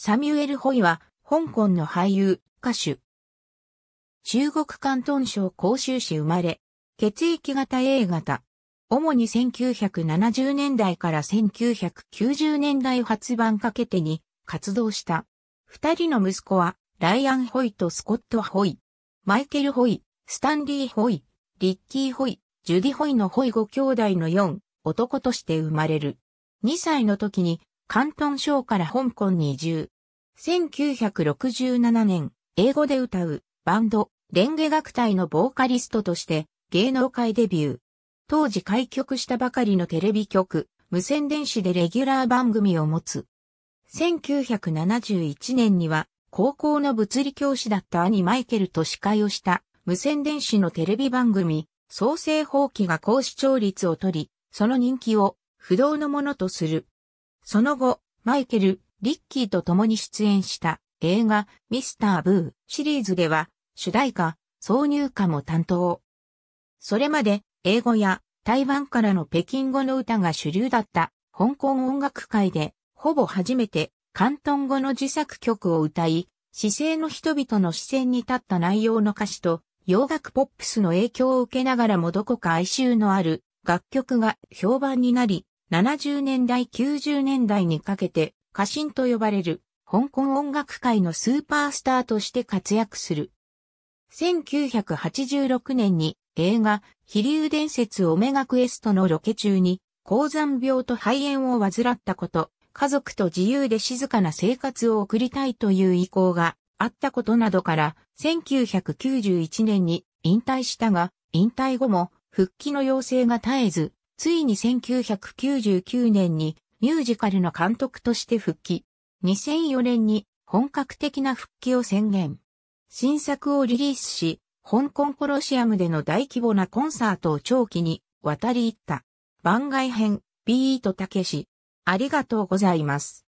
サミュエル・ホイは、香港の俳優、歌手。中国広東省広州市生まれ、血液型 A 型。主に1970年代から1990年代発売かけてに活動した。二人の息子は、ライアン・ホイとスコット・ホイ。マイケル・ホイ、スタンリー・ホイ、リッキー・ホイ、ジュディ・ホイのホイ5兄弟の4、男として生まれる。2歳の時に、広東省から香港に移住。1967年、英語で歌うバンド、レンゲ楽隊のボーカリストとして芸能界デビュー。当時開局したばかりのテレビ局、無線電子でレギュラー番組を持つ。1971年には高校の物理教師だった兄マイケルと司会をした無線電子のテレビ番組、創生放棄が高視聴率を取り、その人気を不動のものとする。その後、マイケル、リッキーと共に出演した映画ミスター・ブーシリーズでは主題歌、挿入歌も担当。それまで英語や台湾からの北京語の歌が主流だった香港音楽界でほぼ初めて関東語の自作曲を歌い、姿勢の人々の視線に立った内容の歌詞と洋楽ポップスの影響を受けながらもどこか哀愁のある楽曲が評判になり、70年代90年代にかけて家臣と呼ばれる香港音楽界のスーパースターとして活躍する。1986年に映画、飛竜伝説オメガクエストのロケ中に、高山病と肺炎を患ったこと、家族と自由で静かな生活を送りたいという意向があったことなどから、1991年に引退したが、引退後も復帰の要請が絶えず、ついに1999年にミュージカルの監督として復帰。2004年に本格的な復帰を宣言。新作をリリースし、香港コロシアムでの大規模なコンサートを長期に渡り行った。番外編、ビートたけし。ありがとうございます。